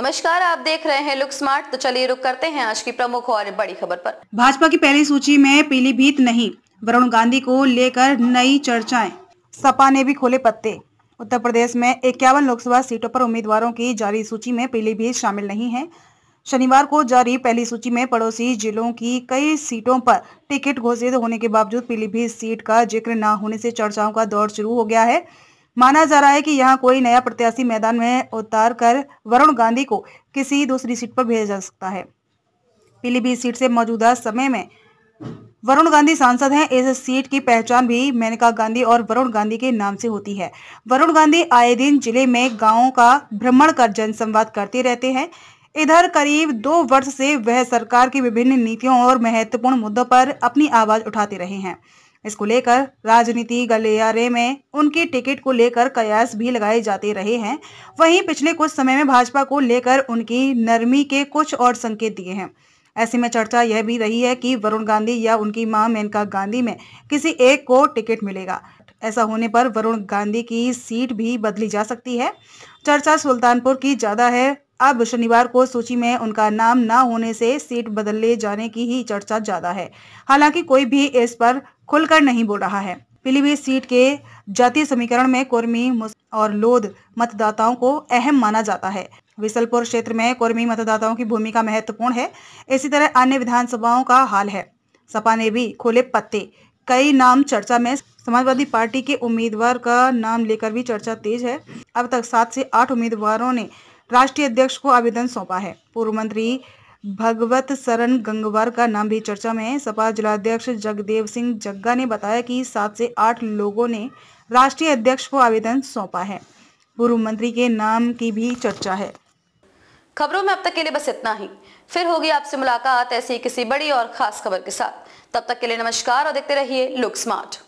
नमस्कार आप देख रहे हैं लुक स्मार्ट तो चलिए रुक करते हैं आज की प्रमुख और बड़ी खबर पर भाजपा की पहली सूची में पीलीभीत नहीं वरुण गांधी को लेकर नई चर्चाएं सपा ने भी खोले पत्ते उत्तर प्रदेश में इक्यावन लोकसभा सीटों पर उम्मीदवारों की जारी सूची में पीलीभीत शामिल नहीं है शनिवार को जारी पहली सूची में पड़ोसी जिलों की कई सीटों पर टिकट घोषित होने के बावजूद पीलीभीत सीट का जिक्र न होने से चर्चाओं का दौर शुरू हो गया है माना जा रहा है कि यहां कोई नया प्रत्याशी मैदान में उतार कर वरुण गांधी को किसी दूसरी सीट पर भेजा जा सकता है पीलीभीत सीट से मौजूदा समय में वरुण गांधी सांसद हैं इस सीट की पहचान भी मेनका गांधी और वरुण गांधी के नाम से होती है वरुण गांधी आए दिन जिले में गांवों का भ्रमण कर जनसंवाद करते रहते हैं इधर करीब दो वर्ष से वह सरकार की विभिन्न नीतियों और महत्वपूर्ण मुद्दों पर अपनी आवाज उठाते रहे हैं इसको लेकर राजनीति गलियारे में उनकी टिकट को लेकर कयास भी लगाए जाते रहे हैं वहीं पिछले कुछ समय में भाजपा को लेकर उनकी नरमी के कुछ और संकेत दिए हैं ऐसे में चर्चा यह भी रही है कि वरुण गांधी या उनकी मां मेनका गांधी में किसी एक को टिकट मिलेगा ऐसा होने पर वरुण गांधी की सीट भी बदली जा सकती है चर्चा सुल्तानपुर की ज़्यादा है अब शनिवार को सूची में उनका नाम न होने से सीट बदले जाने की ही चर्चा ज्यादा है हालांकि कोई भी इस पर खुलकर नहीं बोल रहा है पीलीभीत सीट के जातीय समीकरण में कुर्मी और लोध मतदाताओं को अहम माना जाता है विसलपुर क्षेत्र में कुर्मी मतदाताओं की भूमिका महत्वपूर्ण है इसी तरह अन्य विधानसभाओं का हाल है सपा ने भी खोले पत्ते कई नाम चर्चा में समाजवादी पार्टी के उम्मीदवार का नाम लेकर भी चर्चा तेज है अब तक सात से आठ उम्मीदवारों ने राष्ट्रीय अध्यक्ष को आवेदन सौंपा है पूर्व मंत्री भगवत सरन गंगवार का नाम भी चर्चा में है सपा जिलाध्यक्ष जगदेव सिंह जग्गा ने बताया कि सात से आठ लोगों ने राष्ट्रीय अध्यक्ष को आवेदन सौंपा है पूर्व मंत्री के नाम की भी चर्चा है खबरों में अब तक के लिए बस इतना ही फिर होगी आपसे मुलाकात ऐसी किसी बड़ी और खास खबर के साथ तब तक के लिए नमस्कार और देखते रहिए लुक स्मार्ट